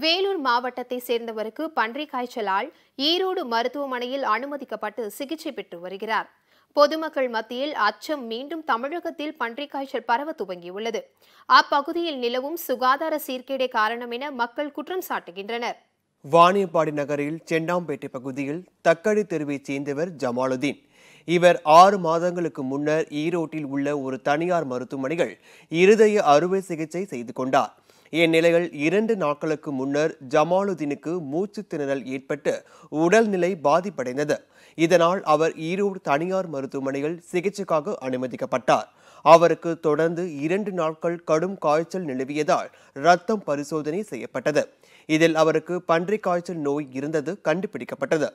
வேலூர் மாவட்டத்தை சேர்ந்தவருக்கு பன்றி காய்ச்சலால் ஈரோடு மருத்துவமனையில் அனுமதிக்கப்பட்டு சிகிச்சை பெற்று வருகிறார் பொதுமக்கள் மத்தியில் அச்சம் மீண்டும் தமிழகத்தில் பன்றி காய்ச்சல் பரவ துவங்கியுள்ளது அப்பகுதியில் நிலவும் சுகாதார சீர்கேடே காரணம் என மக்கள் குற்றம் சாட்டுகின்றனர் வாணியப்பாடி நகரில் செண்டாம்பேட்டை பகுதியில் தக்கடி தெருவைச் சேர்ந்தவர் ஜமாலுதீன் இவர் ஆறு மாதங்களுக்கு முன்னர் ஈரோட்டில் உள்ள ஒரு தனியார் மருத்துவமனையில் இருதய அறுவை சிகிச்சை செய்து கொண்டார் இந்நிலையில் இரண்டு நாட்களுக்கு முன்னர் ஜமாலுதீனுக்கு மூச்சு திணறல் ஏற்பட்டு உடல்நிலை பாதிப்படைந்தது இதனால் அவர் ஈரோடு தனியார் மருத்துவமனையில் சிகிச்சைக்காக அனுமதிக்கப்பட்டார் அவருக்கு தொடர்ந்து இரண்டு நாட்கள் கடும் காய்ச்சல் நிலவியதால் ரத்தம் பரிசோதனை செய்யப்பட்டது இதில் அவருக்கு பன்றி காய்ச்சல் நோய் இருந்தது கண்டுபிடிக்கப்பட்டது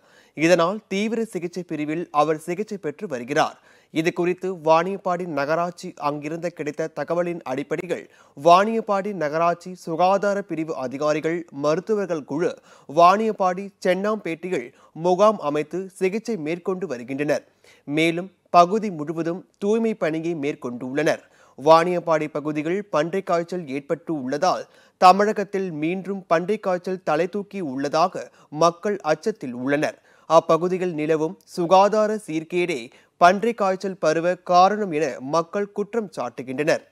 இதனால் தீவிர சிகிச்சை பிரிவில் அவர் சிகிச்சை பெற்று வருகிறார் இது குறித்து வாணியப்பாடி நகராட்சி அங்கிருந்து கிடைத்த தகவலின் அடிப்படையில் வாணியப்பாடி நகராட்சி சுகாதார பிரிவு அதிகாரிகள் மருத்துவர்கள் குழு வாணியப்பாடி சென்னாம்பேட்டையில் முகாம் அமைத்து சிகிச்சை மேற்கொண்டு வருகின்றனர் மேலும் பகுதி முழுவதும் தூய்மை பணியை மேற்கொண்டுள்ளனர் வாணியம்பாடி பகுதியில் பன்றை காய்ச்சல் ஏற்பட்டு உள்ளதால் தமிழகத்தில் மீண்டும் பன்றை காய்ச்சல் தலை தூக்கி உள்ளதாக மக்கள் அச்சத்தில் உள்ளனர் அப்பகுதியில் நிலவும் சுகாதார சீர்கேடே பன்றை காய்ச்சல் பருவ காரணம் என மக்கள் குற்றம் சாட்டுகின்றனர்